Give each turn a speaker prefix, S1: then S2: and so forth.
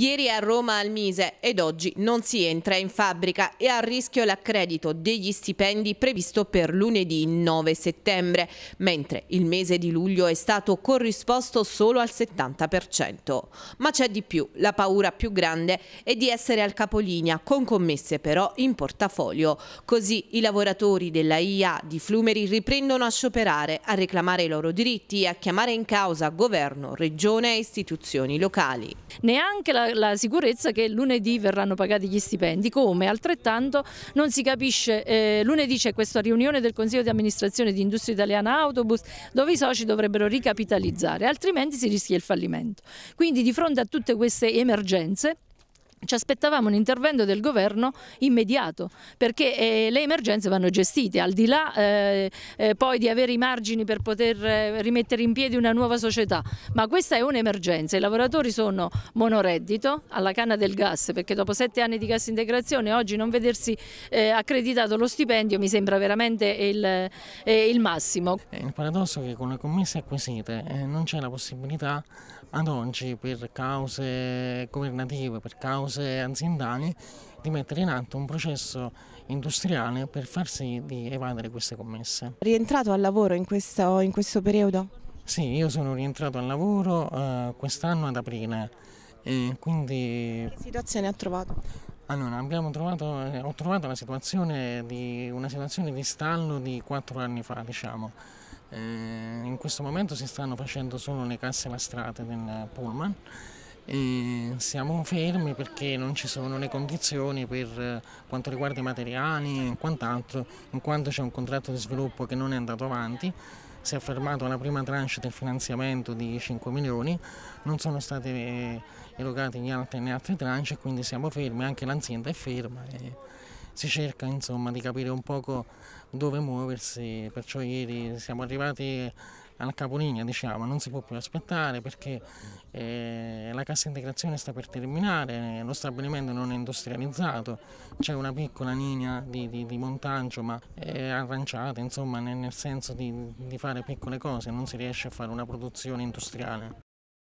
S1: Ieri a Roma al Mise ed oggi non si entra in fabbrica e a rischio l'accredito degli stipendi previsto per lunedì 9 settembre, mentre il mese di luglio è stato corrisposto solo al 70%. Ma c'è di più, la paura più grande è di essere al capolinea, con commesse però in portafoglio. Così i lavoratori della IA di Flumeri riprendono a scioperare, a reclamare i loro diritti e a chiamare in causa governo, regione e istituzioni locali. Neanche
S2: la la, sicurezza che lunedì verranno pagati gli stipendi. Come? Altrettanto non si capisce, eh, lunedì c'è questa riunione del Consiglio di amministrazione di Industria Italiana Autobus dove i soci dovrebbero ricapitalizzare, altrimenti si rischia il fallimento. Quindi di fronte a tutte queste emergenze ci aspettavamo un intervento del governo immediato perché eh, le emergenze vanno gestite al di là eh, eh, poi di avere i margini per poter eh, rimettere in piedi una nuova società ma questa è un'emergenza i lavoratori sono monoreddito alla canna del gas perché dopo sette anni di gas integrazione oggi non vedersi eh, accreditato lo stipendio mi sembra veramente il, eh, il massimo
S3: il paradosso è che con le commesse acquisite non c'è la possibilità ad oggi per cause governative per cause cause aziendali di mettere in atto un processo industriale per far sì di evadere queste commesse.
S1: Rientrato al lavoro in questo, in questo periodo?
S3: Sì, io sono rientrato al lavoro eh, quest'anno ad aprile. E quindi... Che situazione ha trovato? Allora, trovato, eh, ho trovato la situazione di, una situazione di stallo di quattro anni fa, diciamo. Eh, in questo momento si stanno facendo solo le casse lastrate del pullman e siamo fermi perché non ci sono le condizioni per eh, quanto riguarda i materiali e quant'altro, in quanto c'è un contratto di sviluppo che non è andato avanti, si è fermato la prima tranche del finanziamento di 5 milioni, non sono state eh, erogate né altre, né altre tranche, quindi siamo fermi, anche l'azienda è ferma e si cerca insomma, di capire un poco dove muoversi, perciò ieri siamo arrivati al capolinea diciamo, non si può più aspettare perché eh, la cassa integrazione sta per terminare, eh, lo stabilimento non è industrializzato, c'è una piccola linea di, di, di montaggio ma è arranciata, insomma nel, nel senso di, di fare piccole cose, non si riesce a fare una produzione industriale.